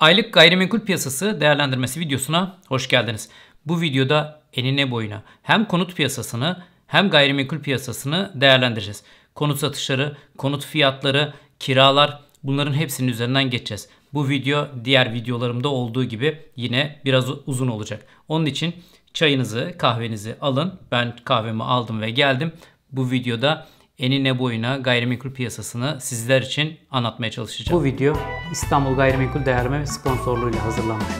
Aylık gayrimenkul piyasası değerlendirmesi videosuna hoş geldiniz. Bu videoda enine boyuna hem konut piyasasını hem gayrimenkul piyasasını değerlendireceğiz. Konut satışları, konut fiyatları, kiralar bunların hepsinin üzerinden geçeceğiz. Bu video diğer videolarımda olduğu gibi yine biraz uzun olacak. Onun için çayınızı, kahvenizi alın. Ben kahvemi aldım ve geldim. Bu videoda enine boyuna gayrimenkul piyasasını sizler için anlatmaya çalışacağım. Bu video İstanbul Gayrimenkul Değerleme sponsorluğuyla hazırlanmıştır.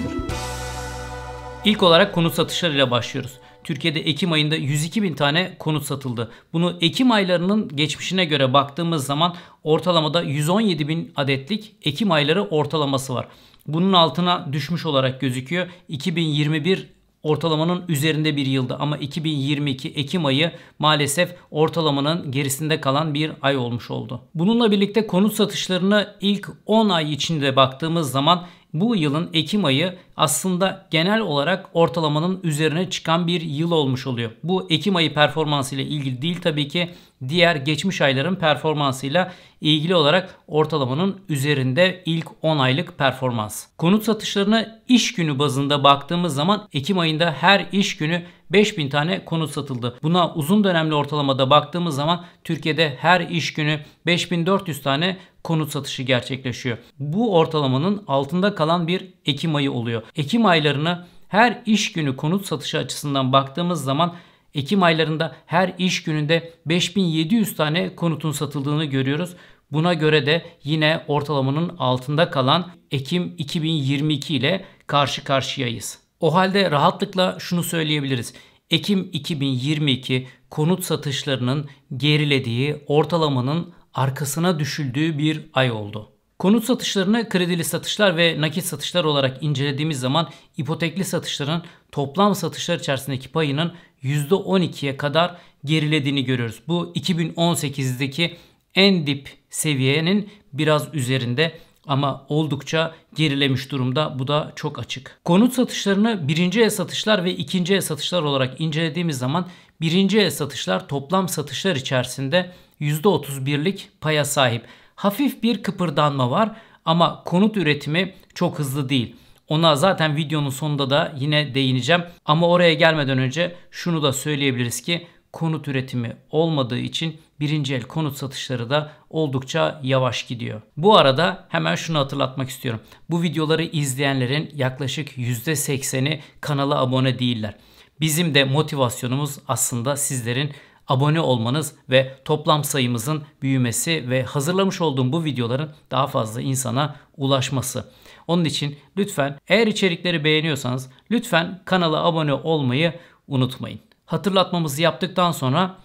İlk olarak konut satışlarıyla başlıyoruz. Türkiye'de Ekim ayında 102 bin tane konut satıldı. Bunu Ekim aylarının geçmişine göre baktığımız zaman ortalamada 117 bin adetlik Ekim ayları ortalaması var. Bunun altına düşmüş olarak gözüküyor. 2021 ortalamanın üzerinde bir yılda ama 2022 Ekim ayı maalesef ortalamanın gerisinde kalan bir ay olmuş oldu. Bununla birlikte konut satışlarını ilk 10 ay içinde baktığımız zaman bu yılın Ekim ayı aslında genel olarak ortalamanın üzerine çıkan bir yıl olmuş oluyor. Bu Ekim ayı performansı ile ilgili değil tabii ki diğer geçmiş ayların performansıyla ilgili olarak ortalamanın üzerinde ilk 10 aylık performans. Konut satışlarına iş günü bazında baktığımız zaman Ekim ayında her iş günü 5000 tane konut satıldı. Buna uzun dönemli ortalamada baktığımız zaman Türkiye'de her iş günü 5400 tane konut satışı gerçekleşiyor. Bu ortalamanın altında kalan bir Ekim ayı oluyor. Ekim aylarını her iş günü konut satışı açısından baktığımız zaman Ekim aylarında her iş gününde 5700 tane konutun satıldığını görüyoruz. Buna göre de yine ortalamanın altında kalan Ekim 2022 ile karşı karşıyayız. O halde rahatlıkla şunu söyleyebiliriz. Ekim 2022 konut satışlarının gerilediği ortalamanın arkasına düşüldüğü bir ay oldu. Konut satışlarını kredili satışlar ve nakit satışlar olarak incelediğimiz zaman ipotekli satışların toplam satışlar içerisindeki payının %12'ye kadar gerilediğini görüyoruz. Bu 2018'deki en dip seviyenin biraz üzerinde ama oldukça gerilemiş durumda. Bu da çok açık. Konut satışlarını birinci el satışlar ve ikinci el satışlar olarak incelediğimiz zaman birinci el satışlar toplam satışlar içerisinde %31'lik paya sahip. Hafif bir kıpırdanma var ama konut üretimi çok hızlı değil. Ona zaten videonun sonunda da yine değineceğim. Ama oraya gelmeden önce şunu da söyleyebiliriz ki konut üretimi olmadığı için birinci el konut satışları da oldukça yavaş gidiyor. Bu arada hemen şunu hatırlatmak istiyorum. Bu videoları izleyenlerin yaklaşık %80'i kanala abone değiller. Bizim de motivasyonumuz aslında sizlerin abone olmanız ve toplam sayımızın büyümesi ve hazırlamış olduğum bu videoların daha fazla insana ulaşması. Onun için lütfen eğer içerikleri beğeniyorsanız lütfen kanala abone olmayı unutmayın. Hatırlatmamızı yaptıktan sonra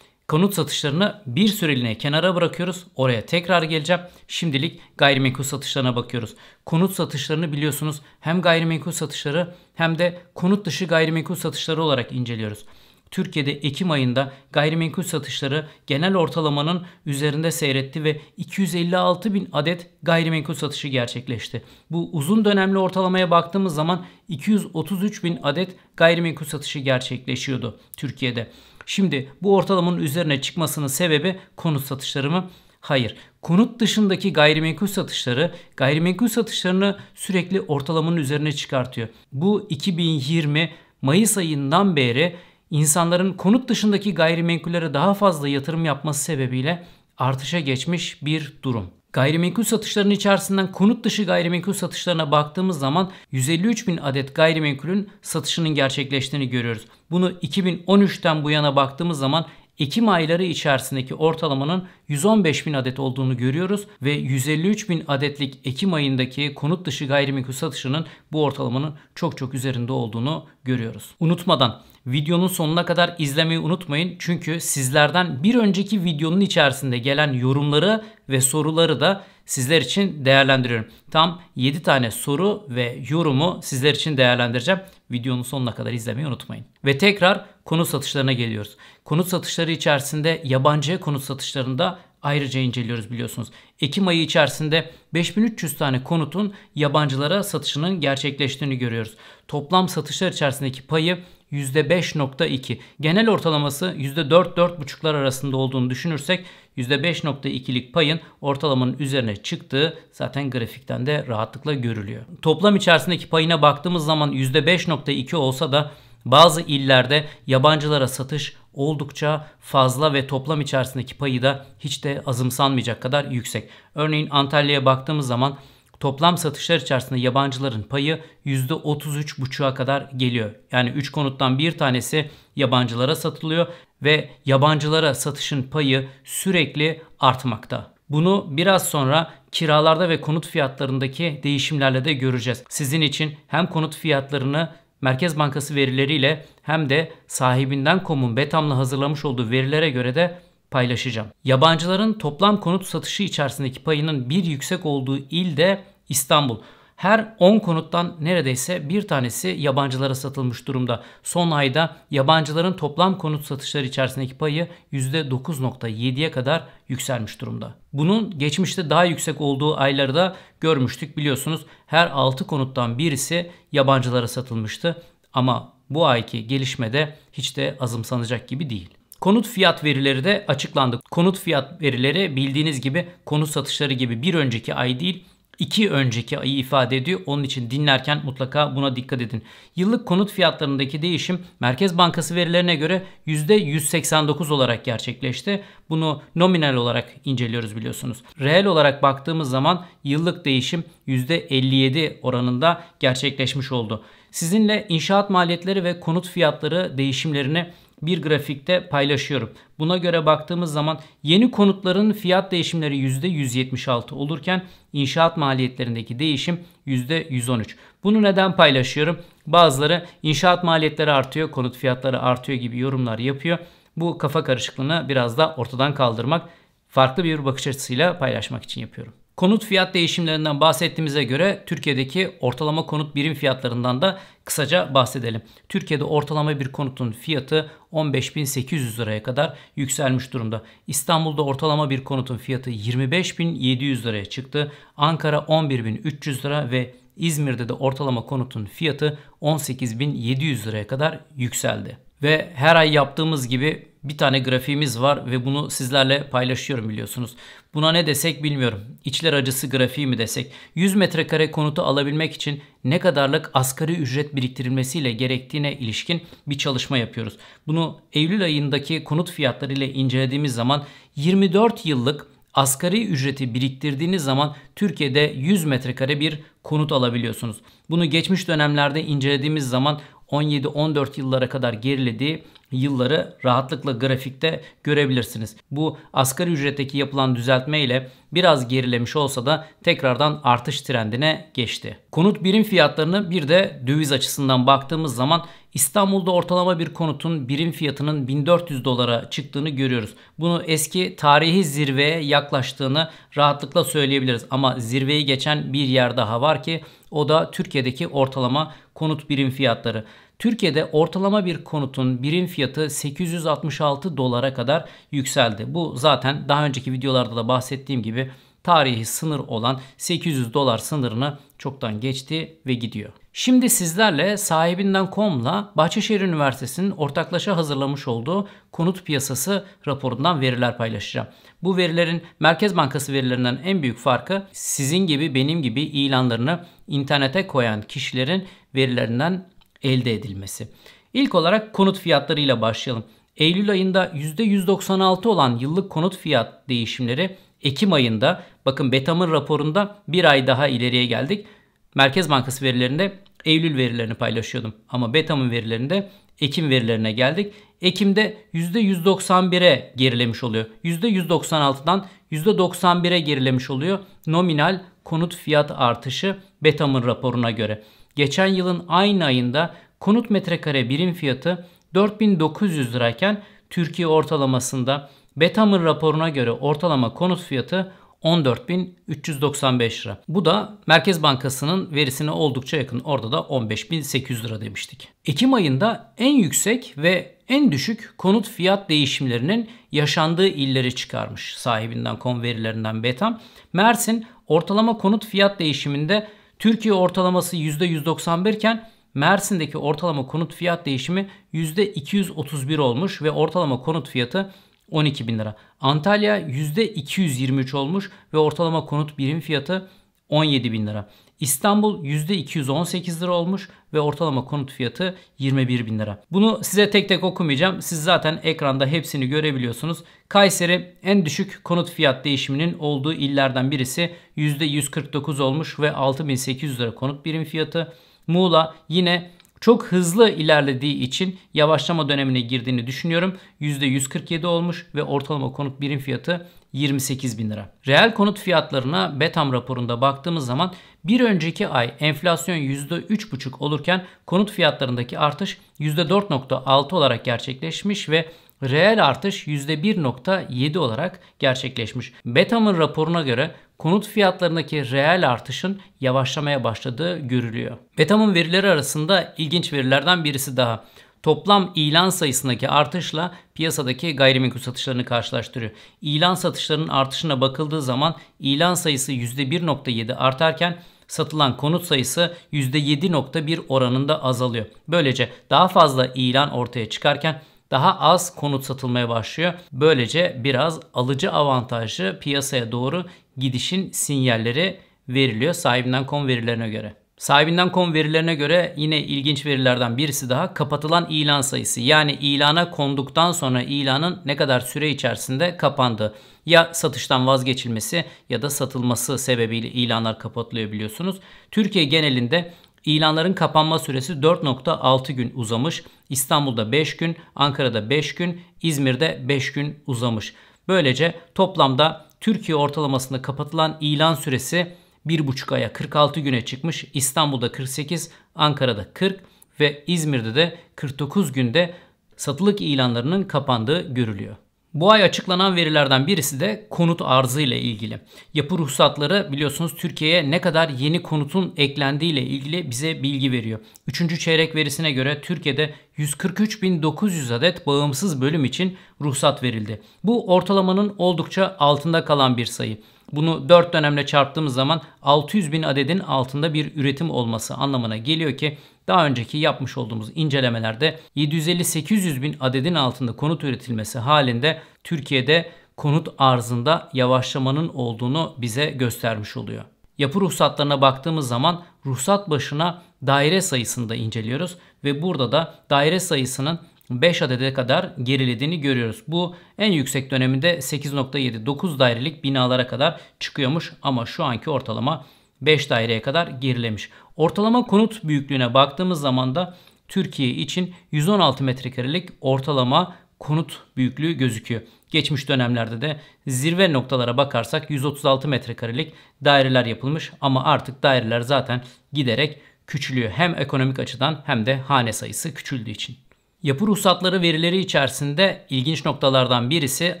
konut satışlarını bir süreliğine kenara bırakıyoruz. Oraya tekrar geleceğim. Şimdilik gayrimenkul satışlarına bakıyoruz. Konut satışlarını biliyorsunuz hem gayrimenkul satışları hem de konut dışı gayrimenkul satışları olarak inceliyoruz. Türkiye'de Ekim ayında gayrimenkul satışları genel ortalamanın üzerinde seyretti ve 256 bin adet gayrimenkul satışı gerçekleşti. Bu uzun dönemli ortalamaya baktığımız zaman 233 bin adet gayrimenkul satışı gerçekleşiyordu Türkiye'de. Şimdi bu ortalamanın üzerine çıkmasının sebebi konut satışları mı? Hayır. Konut dışındaki gayrimenkul satışları gayrimenkul satışlarını sürekli ortalamanın üzerine çıkartıyor. Bu 2020 Mayıs ayından beri insanların konut dışındaki gayrimenkullere daha fazla yatırım yapması sebebiyle artışa geçmiş bir durum. Gayrimenkul satışlarının içerisinden konut dışı gayrimenkul satışlarına baktığımız zaman 153 bin adet gayrimenkulün satışının gerçekleştiğini görüyoruz. Bunu 2013'ten bu yana baktığımız zaman Ekim ayları içerisindeki ortalamanın 115 bin adet olduğunu görüyoruz ve 153 bin adetlik Ekim ayındaki konut dışı gayrimenkul satışının bu ortalamanın çok çok üzerinde olduğunu görüyoruz. Unutmadan Videonun sonuna kadar izlemeyi unutmayın. Çünkü sizlerden bir önceki videonun içerisinde gelen yorumları ve soruları da sizler için değerlendiriyorum. Tam 7 tane soru ve yorumu sizler için değerlendireceğim. Videonun sonuna kadar izlemeyi unutmayın. Ve tekrar konut satışlarına geliyoruz. Konut satışları içerisinde yabancı konut satışlarında ayrıca inceliyoruz biliyorsunuz. Ekim ayı içerisinde 5300 tane konutun yabancılara satışının gerçekleştiğini görüyoruz. Toplam satışlar içerisindeki payı %5.2. Genel ortalaması %4-4.5'lar arasında olduğunu düşünürsek %5.2'lik payın ortalamanın üzerine çıktığı zaten grafikten de rahatlıkla görülüyor. Toplam içerisindeki payına baktığımız zaman %5.2 olsa da bazı illerde yabancılara satış oldukça fazla ve toplam içerisindeki payı da hiç de azımsanmayacak kadar yüksek. Örneğin Antalya'ya baktığımız zaman Toplam satışlar içerisinde yabancıların payı %33,5'a kadar geliyor. Yani 3 konuttan bir tanesi yabancılara satılıyor ve yabancılara satışın payı sürekli artmakta. Bunu biraz sonra kiralarda ve konut fiyatlarındaki değişimlerle de göreceğiz. Sizin için hem konut fiyatlarını Merkez Bankası verileriyle hem de sahibinden komun Betam'la hazırlamış olduğu verilere göre de paylaşacağım. Yabancıların toplam konut satışı içerisindeki payının bir yüksek olduğu il de İstanbul. Her 10 konuttan neredeyse bir tanesi yabancılara satılmış durumda. Son ayda yabancıların toplam konut satışları içerisindeki payı %9.7'ye kadar yükselmiş durumda. Bunun geçmişte daha yüksek olduğu ayları da görmüştük biliyorsunuz. Her 6 konuttan birisi yabancılara satılmıştı ama bu ayki gelişmede hiç de azımsanacak gibi değil. Konut fiyat verileri de açıklandı. Konut fiyat verileri bildiğiniz gibi konut satışları gibi bir önceki ay değil iki önceki ayı ifade ediyor. Onun için dinlerken mutlaka buna dikkat edin. Yıllık konut fiyatlarındaki değişim Merkez Bankası verilerine göre %189 olarak gerçekleşti. Bunu nominal olarak inceliyoruz biliyorsunuz. Reel olarak baktığımız zaman yıllık değişim %57 oranında gerçekleşmiş oldu. Sizinle inşaat maliyetleri ve konut fiyatları değişimlerini bir grafikte paylaşıyorum. Buna göre baktığımız zaman yeni konutların fiyat değişimleri %176 olurken inşaat maliyetlerindeki değişim %113. Bunu neden paylaşıyorum? Bazıları inşaat maliyetleri artıyor, konut fiyatları artıyor gibi yorumlar yapıyor. Bu kafa karışıklığını biraz da ortadan kaldırmak, farklı bir bakış açısıyla paylaşmak için yapıyorum. Konut fiyat değişimlerinden bahsettiğimize göre Türkiye'deki ortalama konut birim fiyatlarından da kısaca bahsedelim. Türkiye'de ortalama bir konutun fiyatı 15.800 liraya kadar yükselmiş durumda. İstanbul'da ortalama bir konutun fiyatı 25.700 liraya çıktı. Ankara 11.300 lira ve İzmir'de de ortalama konutun fiyatı 18.700 liraya kadar yükseldi. Ve her ay yaptığımız gibi bir tane grafiğimiz var ve bunu sizlerle paylaşıyorum biliyorsunuz. Buna ne desek bilmiyorum. İçler acısı grafiği mi desek? 100 metrekare konutu alabilmek için ne kadarlık asgari ücret biriktirilmesiyle gerektiğine ilişkin bir çalışma yapıyoruz. Bunu Eylül ayındaki konut fiyatları ile incelediğimiz zaman 24 yıllık asgari ücreti biriktirdiğiniz zaman Türkiye'de 100 metrekare bir konut alabiliyorsunuz. Bunu geçmiş dönemlerde incelediğimiz zaman 17-14 yıllara kadar gerilediği yılları rahatlıkla grafikte görebilirsiniz. Bu asgari ücretteki yapılan düzeltme ile biraz gerilemiş olsa da tekrardan artış trendine geçti. Konut birim fiyatlarını bir de döviz açısından baktığımız zaman İstanbul'da ortalama bir konutun birim fiyatının 1400 dolara çıktığını görüyoruz. Bunu eski tarihi zirveye yaklaştığını rahatlıkla söyleyebiliriz ama zirveyi geçen bir yer daha var ki o da Türkiye'deki ortalama konut birim fiyatları. Türkiye'de ortalama bir konutun birim fiyatı 866 dolara kadar yükseldi. Bu zaten daha önceki videolarda da bahsettiğim gibi tarihi sınır olan 800 dolar sınırını çoktan geçti ve gidiyor. Şimdi sizlerle sahibinden.com'la Bahçeşehir Üniversitesi'nin ortaklaşa hazırlamış olduğu konut piyasası raporundan veriler paylaşacağım. Bu verilerin Merkez Bankası verilerinden en büyük farkı sizin gibi benim gibi ilanlarını internete koyan kişilerin verilerinden elde edilmesi. İlk olarak konut fiyatlarıyla başlayalım. Eylül ayında %196 olan yıllık konut fiyat değişimleri Ekim ayında bakın Betam'ın raporunda bir ay daha ileriye geldik. Merkez Bankası verilerinde Eylül verilerini paylaşıyordum ama Betam'ın verilerinde Ekim verilerine geldik. Ekim'de %191'e gerilemiş oluyor. %196'dan %91'e gerilemiş oluyor nominal konut fiyat artışı Betam'ın raporuna göre. Geçen yılın aynı ayında konut metrekare birim fiyatı 4900 lirayken Türkiye ortalamasında Betam'ın raporuna göre ortalama konut fiyatı 14.395 lira. Bu da Merkez Bankası'nın verisine oldukça yakın. Orada da 15.800 lira demiştik. Ekim ayında en yüksek ve en düşük konut fiyat değişimlerinin yaşandığı illeri çıkarmış sahibinden kon verilerinden Betam. Mersin ortalama konut fiyat değişiminde Türkiye ortalaması %191 iken Mersin'deki ortalama konut fiyat değişimi %231 olmuş ve ortalama konut fiyatı 12 bin lira. Antalya %223 olmuş ve ortalama konut birim fiyatı 17 bin lira. İstanbul %218 lira olmuş ve ortalama konut fiyatı 21 bin lira. Bunu size tek tek okumayacağım. Siz zaten ekranda hepsini görebiliyorsunuz. Kayseri en düşük konut fiyat değişiminin olduğu illerden birisi %149 olmuş ve 6800 lira konut birim fiyatı. Muğla yine çok hızlı ilerlediği için yavaşlama dönemine girdiğini düşünüyorum. %147 olmuş ve ortalama konut birim fiyatı 28 bin lira. Reel konut fiyatlarına Betam raporunda baktığımız zaman bir önceki ay enflasyon %3,5 olurken konut fiyatlarındaki artış %4,6 olarak gerçekleşmiş ve reel artış %1,7 olarak gerçekleşmiş. Betam'ın raporuna göre konut fiyatlarındaki reel artışın yavaşlamaya başladığı görülüyor. Betam'ın verileri arasında ilginç verilerden birisi daha. Toplam ilan sayısındaki artışla piyasadaki gayrimenkul satışlarını karşılaştırıyor. İlan satışlarının artışına bakıldığı zaman ilan sayısı %1.7 artarken satılan konut sayısı %7.1 oranında azalıyor. Böylece daha fazla ilan ortaya çıkarken daha az konut satılmaya başlıyor. Böylece biraz alıcı avantajı piyasaya doğru gidişin sinyalleri veriliyor sahibinden sahibinden.com verilerine göre. Sahibinden Sahibinden.com verilerine göre yine ilginç verilerden birisi daha kapatılan ilan sayısı. Yani ilana konduktan sonra ilanın ne kadar süre içerisinde kapandı. Ya satıştan vazgeçilmesi ya da satılması sebebiyle ilanlar kapatılıyor biliyorsunuz. Türkiye genelinde ilanların kapanma süresi 4.6 gün uzamış. İstanbul'da 5 gün, Ankara'da 5 gün, İzmir'de 5 gün uzamış. Böylece toplamda Türkiye ortalamasında kapatılan ilan süresi 1,5 aya 46 güne çıkmış. İstanbul'da 48, Ankara'da 40 ve İzmir'de de 49 günde satılık ilanlarının kapandığı görülüyor. Bu ay açıklanan verilerden birisi de konut arzı ile ilgili. Yapı ruhsatları biliyorsunuz Türkiye'ye ne kadar yeni konutun eklendiği ile ilgili bize bilgi veriyor. Üçüncü çeyrek verisine göre Türkiye'de 143.900 adet bağımsız bölüm için ruhsat verildi. Bu ortalamanın oldukça altında kalan bir sayı. Bunu 4 dönemle çarptığımız zaman 600 bin adedin altında bir üretim olması anlamına geliyor ki daha önceki yapmış olduğumuz incelemelerde 750-800 bin adedin altında konut üretilmesi halinde Türkiye'de konut arzında yavaşlamanın olduğunu bize göstermiş oluyor. Yapı ruhsatlarına baktığımız zaman ruhsat başına daire sayısını da inceliyoruz ve burada da daire sayısının 5 adede kadar gerilediğini görüyoruz. Bu en yüksek döneminde 8.7-9 dairelik binalara kadar çıkıyormuş ama şu anki ortalama 5 daireye kadar gerilemiş. Ortalama konut büyüklüğüne baktığımız zaman da Türkiye için 116 metrekarelik ortalama konut büyüklüğü gözüküyor. Geçmiş dönemlerde de zirve noktalara bakarsak 136 metrekarelik daireler yapılmış ama artık daireler zaten giderek küçülüyor. Hem ekonomik açıdan hem de hane sayısı küçüldüğü için. Yapı ruhsatları verileri içerisinde ilginç noktalardan birisi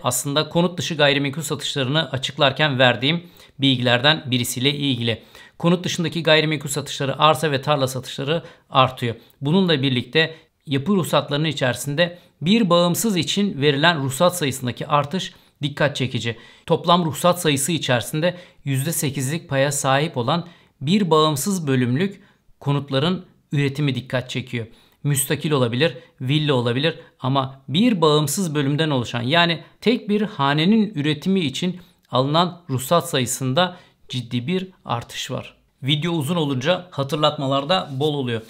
aslında konut dışı gayrimenkul satışlarını açıklarken verdiğim bilgilerden birisiyle ilgili. Konut dışındaki gayrimenkul satışları, arsa ve tarla satışları artıyor. Bununla birlikte yapı ruhsatlarının içerisinde bir bağımsız için verilen ruhsat sayısındaki artış dikkat çekici. Toplam ruhsat sayısı içerisinde %8'lik paya sahip olan bir bağımsız bölümlük konutların üretimi dikkat çekiyor. Müstakil olabilir, villa olabilir ama bir bağımsız bölümden oluşan yani tek bir hanenin üretimi için alınan ruhsat sayısında ciddi bir artış var. Video uzun olunca hatırlatmalarda bol oluyor.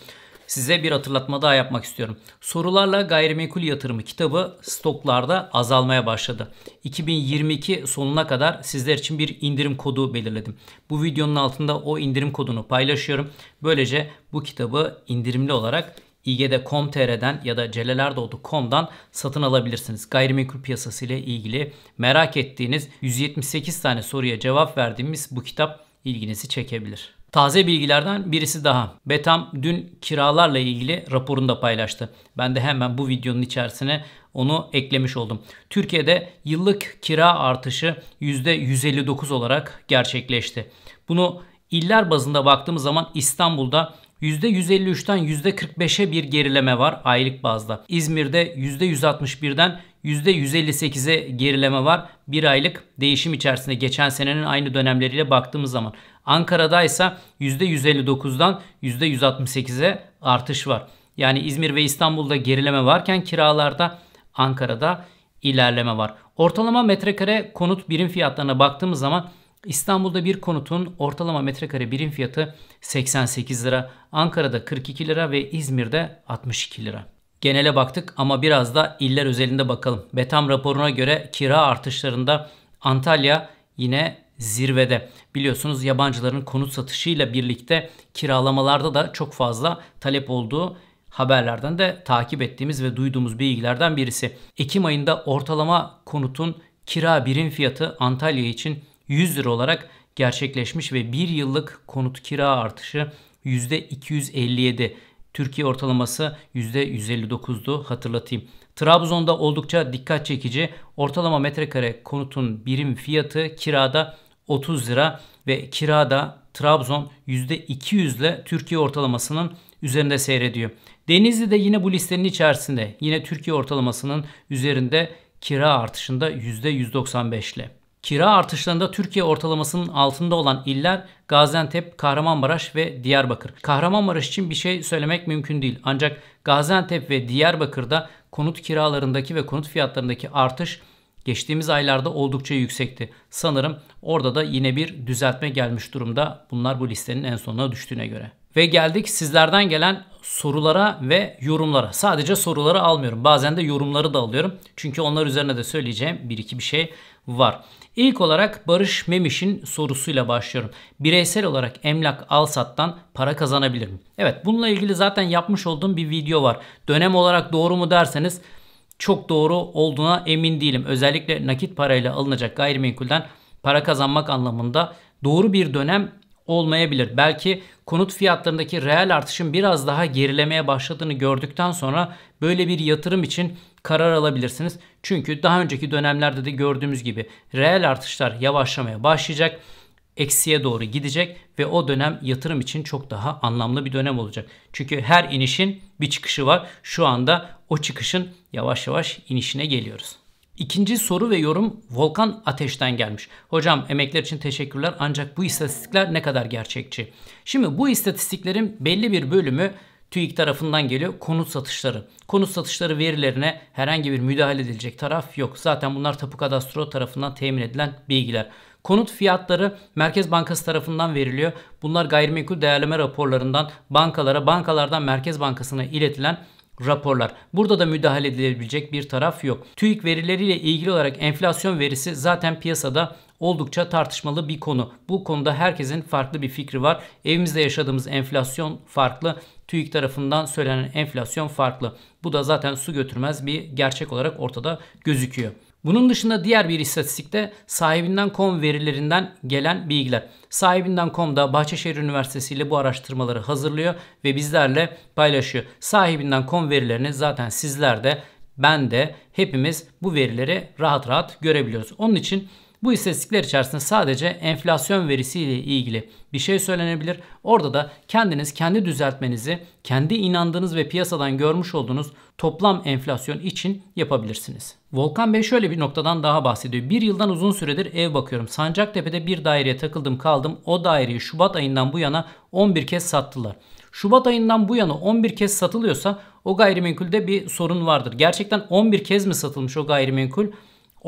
Size bir hatırlatma daha yapmak istiyorum. Sorularla gayrimenkul yatırımı kitabı stoklarda azalmaya başladı. 2022 sonuna kadar sizler için bir indirim kodu belirledim. Bu videonun altında o indirim kodunu paylaşıyorum. Böylece bu kitabı indirimli olarak igd.com.tr'den ya da celelerdoğdu.com'dan satın alabilirsiniz. Gayrimenkul piyasası ile ilgili merak ettiğiniz 178 tane soruya cevap verdiğimiz bu kitap ilginizi çekebilir. Taze bilgilerden birisi daha. Betam dün kiralarla ilgili raporunu da paylaştı. Ben de hemen bu videonun içerisine onu eklemiş oldum. Türkiye'de yıllık kira artışı %159 olarak gerçekleşti. Bunu iller bazında baktığımız zaman İstanbul'da %153'ten %45'e bir gerileme var aylık bazda. İzmir'de %161'den %158'e gerileme var bir aylık değişim içerisinde geçen senenin aynı dönemleriyle baktığımız zaman. Ankara'da ise %159'dan %168'e artış var. Yani İzmir ve İstanbul'da gerileme varken kiralarda Ankara'da ilerleme var. Ortalama metrekare konut birim fiyatlarına baktığımız zaman İstanbul'da bir konutun ortalama metrekare birim fiyatı 88 lira, Ankara'da 42 lira ve İzmir'de 62 lira. Genele baktık ama biraz da iller özelinde bakalım. Betam raporuna göre kira artışlarında Antalya yine zirvede. Biliyorsunuz yabancıların konut satışıyla birlikte kiralamalarda da çok fazla talep olduğu haberlerden de takip ettiğimiz ve duyduğumuz bilgilerden birisi. Ekim ayında ortalama konutun kira birim fiyatı Antalya için 100 lira olarak gerçekleşmiş ve 1 yıllık konut kira artışı %257. Türkiye ortalaması %159'du hatırlatayım. Trabzon'da oldukça dikkat çekici. Ortalama metrekare konutun birim fiyatı kirada 30 lira ve kirada Trabzon %200 ile Türkiye ortalamasının üzerinde seyrediyor. Denizli de yine bu listenin içerisinde. Yine Türkiye ortalamasının üzerinde kira artışında %195 ile. Kira artışlarında Türkiye ortalamasının altında olan iller Gaziantep, Kahramanmaraş ve Diyarbakır. Kahramanmaraş için bir şey söylemek mümkün değil. Ancak Gaziantep ve Diyarbakır'da konut kiralarındaki ve konut fiyatlarındaki artış geçtiğimiz aylarda oldukça yüksekti. Sanırım orada da yine bir düzeltme gelmiş durumda. Bunlar bu listenin en sonuna düştüğüne göre. Ve geldik sizlerden gelen sorulara ve yorumlara. Sadece soruları almıyorum. Bazen de yorumları da alıyorum. Çünkü onlar üzerine de söyleyeceğim bir iki bir şey var. İlk olarak Barış Memiş'in sorusuyla başlıyorum. Bireysel olarak emlak alsattan para kazanabilir mi? Evet bununla ilgili zaten yapmış olduğum bir video var. Dönem olarak doğru mu derseniz çok doğru olduğuna emin değilim. Özellikle nakit parayla alınacak gayrimenkulden para kazanmak anlamında doğru bir dönem olmayabilir. Belki konut fiyatlarındaki reel artışın biraz daha gerilemeye başladığını gördükten sonra böyle bir yatırım için karar alabilirsiniz. Çünkü daha önceki dönemlerde de gördüğümüz gibi reel artışlar yavaşlamaya başlayacak eksiye doğru gidecek ve o dönem yatırım için çok daha anlamlı bir dönem olacak. Çünkü her inişin bir çıkışı var. Şu anda o çıkışın yavaş yavaş inişine geliyoruz. İkinci soru ve yorum Volkan Ateş'ten gelmiş. Hocam emekler için teşekkürler ancak bu istatistikler ne kadar gerçekçi? Şimdi bu istatistiklerin belli bir bölümü TÜİK tarafından geliyor. Konut satışları. Konut satışları verilerine herhangi bir müdahale edilecek taraf yok. Zaten bunlar Tapu Kadastro tarafından temin edilen bilgiler. Konut fiyatları Merkez Bankası tarafından veriliyor. Bunlar gayrimenkul değerleme raporlarından bankalara, bankalardan Merkez Bankası'na iletilen raporlar. Burada da müdahale edilebilecek bir taraf yok. TÜİK verileriyle ilgili olarak enflasyon verisi zaten piyasada oldukça tartışmalı bir konu. Bu konuda herkesin farklı bir fikri var. Evimizde yaşadığımız enflasyon farklı, TÜİK tarafından söylenen enflasyon farklı. Bu da zaten su götürmez bir gerçek olarak ortada gözüküyor. Bunun dışında diğer bir istatistikte sahibinden.com verilerinden gelen bilgiler. Sahibinden.com da Bahçeşehir Üniversitesi ile bu araştırmaları hazırlıyor ve bizlerle paylaşıyor. Sahibinden.com verilerini zaten sizler de ben de hepimiz bu verileri rahat rahat görebiliyoruz. Onun için bu istatistikler içerisinde sadece enflasyon verisiyle ilgili bir şey söylenebilir. Orada da kendiniz kendi düzeltmenizi, kendi inandığınız ve piyasadan görmüş olduğunuz toplam enflasyon için yapabilirsiniz. Volkan Bey şöyle bir noktadan daha bahsediyor. Bir yıldan uzun süredir ev bakıyorum. Sancaktepe'de bir daireye takıldım kaldım. O daireyi Şubat ayından bu yana 11 kez sattılar. Şubat ayından bu yana 11 kez satılıyorsa o gayrimenkulde bir sorun vardır. Gerçekten 11 kez mi satılmış o gayrimenkul?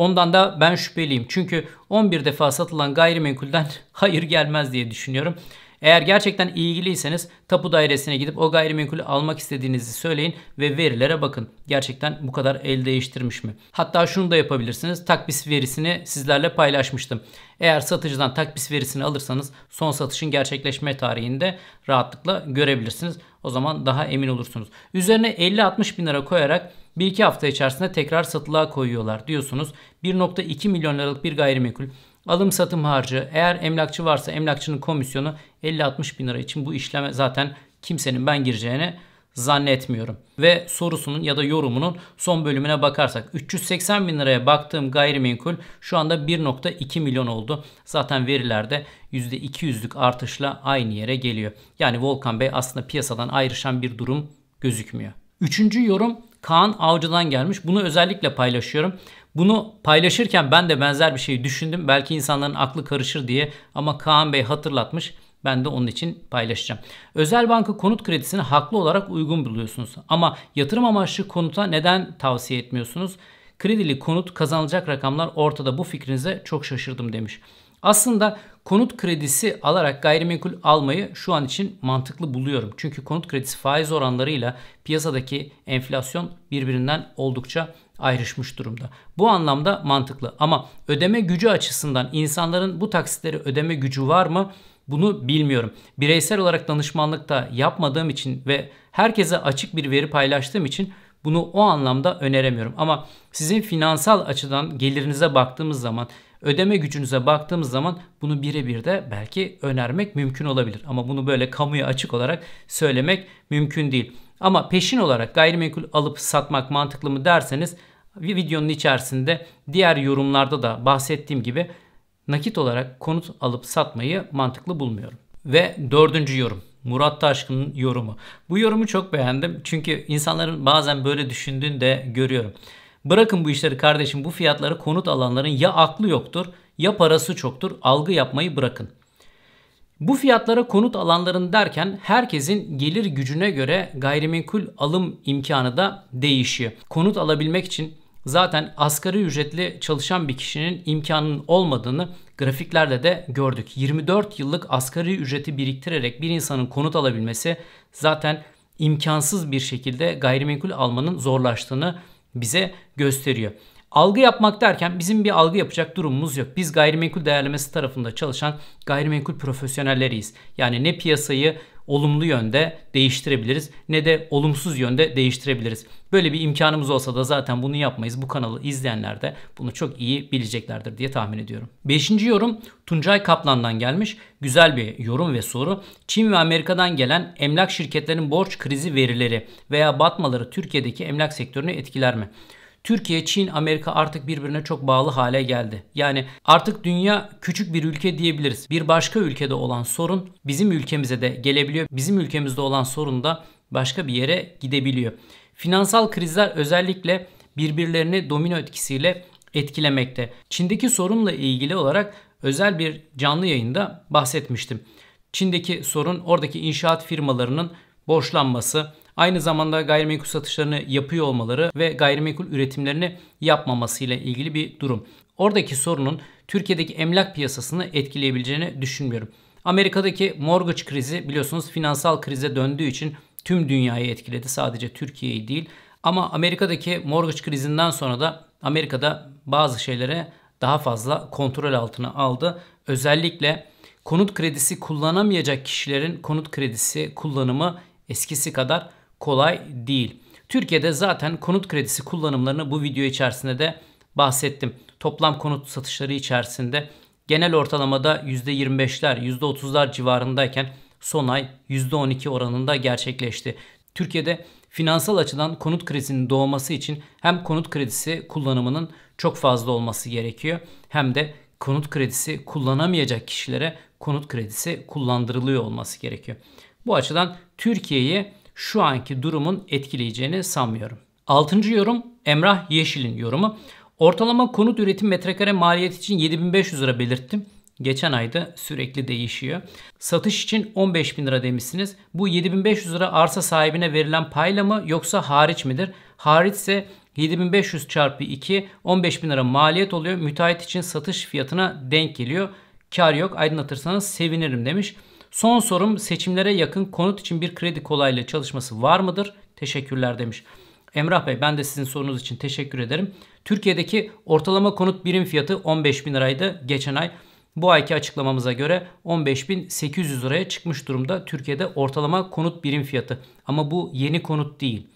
Ondan da ben şüpheliyim. Çünkü 11 defa satılan gayrimenkulden hayır gelmez diye düşünüyorum. Eğer gerçekten ilgiliyseniz tapu dairesine gidip o gayrimenkulü almak istediğinizi söyleyin ve verilere bakın. Gerçekten bu kadar el değiştirmiş mi? Hatta şunu da yapabilirsiniz. Takbis verisini sizlerle paylaşmıştım. Eğer satıcıdan takbis verisini alırsanız son satışın gerçekleşme tarihinde rahatlıkla görebilirsiniz. O zaman daha emin olursunuz. Üzerine 50-60 bin lira koyarak bir iki hafta içerisinde tekrar satılığa koyuyorlar diyorsunuz. 1.2 milyon liralık bir gayrimenkul. Alım satım harcı eğer emlakçı varsa emlakçının komisyonu 50-60 bin lira için bu işleme zaten kimsenin ben gireceğini zannetmiyorum. Ve sorusunun ya da yorumunun son bölümüne bakarsak 380 bin liraya baktığım gayrimenkul şu anda 1.2 milyon oldu. Zaten verilerde %200'lük artışla aynı yere geliyor. Yani Volkan Bey aslında piyasadan ayrışan bir durum gözükmüyor. Üçüncü yorum Kaan Avcı'dan gelmiş. Bunu özellikle paylaşıyorum. Bunu paylaşırken ben de benzer bir şey düşündüm. Belki insanların aklı karışır diye ama Kaan Bey hatırlatmış. Ben de onun için paylaşacağım. Özel banka konut kredisini haklı olarak uygun buluyorsunuz. Ama yatırım amaçlı konuta neden tavsiye etmiyorsunuz? Kredili konut kazanılacak rakamlar ortada bu fikrinize çok şaşırdım demiş. Aslında konut kredisi alarak gayrimenkul almayı şu an için mantıklı buluyorum. Çünkü konut kredisi faiz oranlarıyla piyasadaki enflasyon birbirinden oldukça ayrışmış durumda. Bu anlamda mantıklı ama ödeme gücü açısından insanların bu taksitleri ödeme gücü var mı? Bunu bilmiyorum. Bireysel olarak danışmanlıkta yapmadığım için ve herkese açık bir veri paylaştığım için bunu o anlamda öneremiyorum. Ama sizin finansal açıdan gelirinize baktığımız zaman Ödeme gücünüze baktığımız zaman bunu birebir de belki önermek mümkün olabilir. Ama bunu böyle kamuya açık olarak söylemek mümkün değil. Ama peşin olarak gayrimenkul alıp satmak mantıklı mı derseniz videonun içerisinde diğer yorumlarda da bahsettiğim gibi nakit olarak konut alıp satmayı mantıklı bulmuyorum. Ve dördüncü yorum. Murat Taşkın'ın yorumu. Bu yorumu çok beğendim. Çünkü insanların bazen böyle düşündüğünü de görüyorum. Bırakın bu işleri kardeşim bu fiyatları konut alanların ya aklı yoktur ya parası çoktur. Algı yapmayı bırakın. Bu fiyatlara konut alanların derken herkesin gelir gücüne göre gayrimenkul alım imkanı da değişiyor. Konut alabilmek için zaten asgari ücretli çalışan bir kişinin imkanının olmadığını grafiklerde de gördük. 24 yıllık asgari ücreti biriktirerek bir insanın konut alabilmesi zaten imkansız bir şekilde gayrimenkul almanın zorlaştığını bize gösteriyor. Algı yapmak derken bizim bir algı yapacak durumumuz yok. Biz gayrimenkul değerlemesi tarafında çalışan gayrimenkul profesyonelleriyiz. Yani ne piyasayı olumlu yönde değiştirebiliriz ne de olumsuz yönde değiştirebiliriz. Böyle bir imkanımız olsa da zaten bunu yapmayız. Bu kanalı izleyenler de bunu çok iyi bileceklerdir diye tahmin ediyorum. Beşinci yorum Tuncay Kaplan'dan gelmiş. Güzel bir yorum ve soru. Çin ve Amerika'dan gelen emlak şirketlerinin borç krizi verileri veya batmaları Türkiye'deki emlak sektörünü etkiler mi? Türkiye, Çin, Amerika artık birbirine çok bağlı hale geldi. Yani artık dünya küçük bir ülke diyebiliriz. Bir başka ülkede olan sorun bizim ülkemize de gelebiliyor. Bizim ülkemizde olan sorun da başka bir yere gidebiliyor. Finansal krizler özellikle birbirlerini domino etkisiyle etkilemekte. Çin'deki sorunla ilgili olarak özel bir canlı yayında bahsetmiştim. Çin'deki sorun oradaki inşaat firmalarının borçlanması, Aynı zamanda gayrimenkul satışlarını yapıyor olmaları ve gayrimenkul üretimlerini yapmamasıyla ilgili bir durum. Oradaki sorunun Türkiye'deki emlak piyasasını etkileyebileceğini düşünmüyorum. Amerika'daki mortgage krizi biliyorsunuz finansal krize döndüğü için tüm dünyayı etkiledi sadece Türkiye'yi değil. Ama Amerika'daki mortgage krizinden sonra da Amerika'da bazı şeylere daha fazla kontrol altına aldı. Özellikle konut kredisi kullanamayacak kişilerin konut kredisi kullanımı eskisi kadar kolay değil. Türkiye'de zaten konut kredisi kullanımlarını bu video içerisinde de bahsettim. Toplam konut satışları içerisinde genel ortalamada %25'ler, %30'lar civarındayken son ay %12 oranında gerçekleşti. Türkiye'de finansal açıdan konut krizinin doğması için hem konut kredisi kullanımının çok fazla olması gerekiyor hem de konut kredisi kullanamayacak kişilere konut kredisi kullandırılıyor olması gerekiyor. Bu açıdan Türkiye'yi şu anki durumun etkileyeceğini sanmıyorum. Altıncı yorum Emrah Yeşil'in yorumu. Ortalama konut üretim metrekare maliyeti için 7500 lira belirttim. Geçen ayda sürekli değişiyor. Satış için 15.000 lira demişsiniz. Bu 7500 lira arsa sahibine verilen payla mı yoksa hariç midir? Hariçse 7500 çarpı 2 15.000 lira maliyet oluyor. Müteahhit için satış fiyatına denk geliyor. Kar yok aydınlatırsanız sevinirim demiş. Son sorum seçimlere yakın konut için bir kredi kolaylığı çalışması var mıdır? Teşekkürler demiş. Emrah Bey ben de sizin sorunuz için teşekkür ederim. Türkiye'deki ortalama konut birim fiyatı 15 bin liraydı geçen ay. Bu ayki açıklamamıza göre 15.800 liraya çıkmış durumda Türkiye'de ortalama konut birim fiyatı. Ama bu yeni konut değil.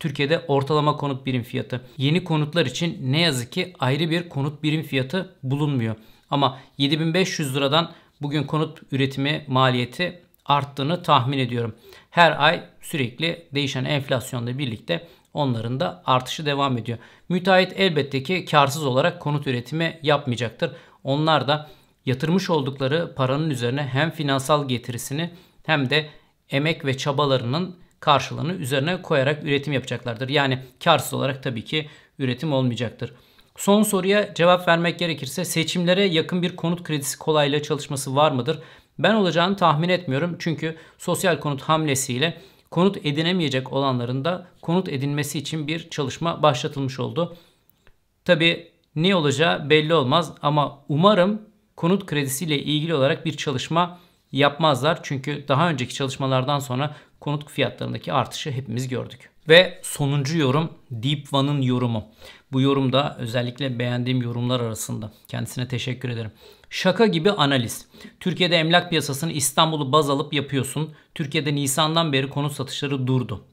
Türkiye'de ortalama konut birim fiyatı. Yeni konutlar için ne yazık ki ayrı bir konut birim fiyatı bulunmuyor. Ama 7500 liradan bugün konut üretimi maliyeti arttığını tahmin ediyorum. Her ay sürekli değişen enflasyonla birlikte onların da artışı devam ediyor. Müteahhit elbette ki karsız olarak konut üretimi yapmayacaktır. Onlar da yatırmış oldukları paranın üzerine hem finansal getirisini hem de emek ve çabalarının karşılığını üzerine koyarak üretim yapacaklardır. Yani karsız olarak tabii ki üretim olmayacaktır. Son soruya cevap vermek gerekirse seçimlere yakın bir konut kredisi kolayla çalışması var mıdır? Ben olacağını tahmin etmiyorum çünkü sosyal konut hamlesiyle konut edinemeyecek olanların da konut edinmesi için bir çalışma başlatılmış oldu. Tabi ne olacağı belli olmaz ama umarım konut kredisiyle ilgili olarak bir çalışma yapmazlar. Çünkü daha önceki çalışmalardan sonra konut fiyatlarındaki artışı hepimiz gördük. Ve sonuncu yorum Deep One'ın yorumu. Bu yorum da özellikle beğendiğim yorumlar arasında. Kendisine teşekkür ederim. Şaka gibi analiz. Türkiye'de emlak piyasasını İstanbul'u baz alıp yapıyorsun. Türkiye'de Nisan'dan beri konut satışları durdu.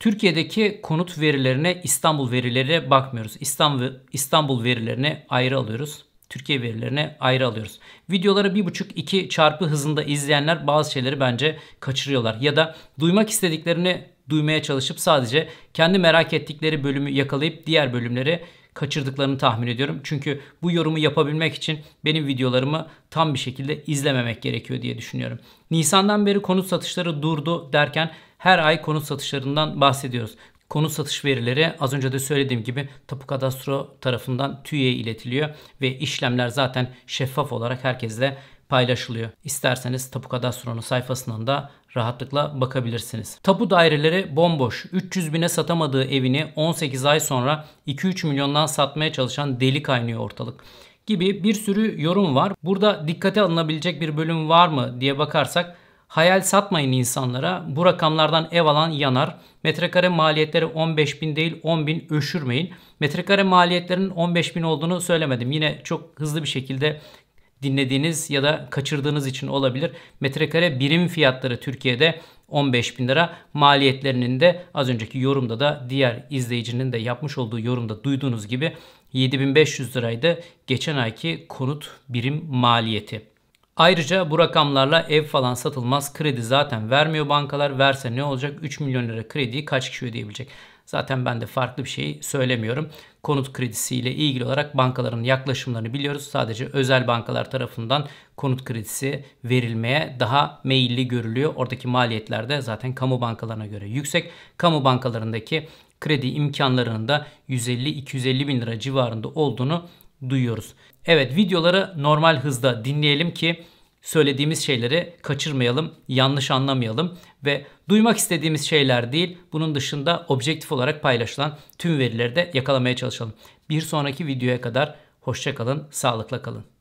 Türkiye'deki konut verilerine İstanbul verilerine bakmıyoruz. İstanbul, İstanbul verilerine ayrı alıyoruz. Türkiye verilerine ayrı alıyoruz. Videoları 1.5-2 çarpı hızında izleyenler bazı şeyleri bence kaçırıyorlar. Ya da duymak istediklerini duymaya çalışıp sadece kendi merak ettikleri bölümü yakalayıp diğer bölümleri kaçırdıklarını tahmin ediyorum. Çünkü bu yorumu yapabilmek için benim videolarımı tam bir şekilde izlememek gerekiyor diye düşünüyorum. Nisan'dan beri konut satışları durdu derken her ay konut satışlarından bahsediyoruz. Konut satış verileri az önce de söylediğim gibi Tapu Kadastro tarafından TÜİ'ye iletiliyor ve işlemler zaten şeffaf olarak herkesle paylaşılıyor. İsterseniz Tapu Kadastro'nun sayfasından da rahatlıkla bakabilirsiniz. Tapu daireleri bomboş. 300 bine satamadığı evini 18 ay sonra 2-3 milyondan satmaya çalışan deli kaynıyor ortalık gibi bir sürü yorum var. Burada dikkate alınabilecek bir bölüm var mı diye bakarsak hayal satmayın insanlara. Bu rakamlardan ev alan yanar. Metrekare maliyetleri 15 bin değil 10 bin öşürmeyin. Metrekare maliyetlerinin 15 bin olduğunu söylemedim. Yine çok hızlı bir şekilde dinlediğiniz ya da kaçırdığınız için olabilir. Metrekare birim fiyatları Türkiye'de 15 bin lira maliyetlerinin de az önceki yorumda da diğer izleyicinin de yapmış olduğu yorumda duyduğunuz gibi 7500 liraydı geçen ayki konut birim maliyeti. Ayrıca bu rakamlarla ev falan satılmaz. Kredi zaten vermiyor bankalar. Verse ne olacak? 3 milyon lira krediyi kaç kişi ödeyebilecek? Zaten ben de farklı bir şey söylemiyorum konut kredisiyle ilgili olarak bankaların yaklaşımlarını biliyoruz. Sadece özel bankalar tarafından konut kredisi verilmeye daha meyilli görülüyor. Oradaki maliyetler de zaten kamu bankalarına göre yüksek. Kamu bankalarındaki kredi imkanlarının da 150-250 bin lira civarında olduğunu duyuyoruz. Evet videoları normal hızda dinleyelim ki söylediğimiz şeyleri kaçırmayalım, yanlış anlamayalım ve duymak istediğimiz şeyler değil, bunun dışında objektif olarak paylaşılan tüm verileri de yakalamaya çalışalım. Bir sonraki videoya kadar hoşçakalın, sağlıkla kalın.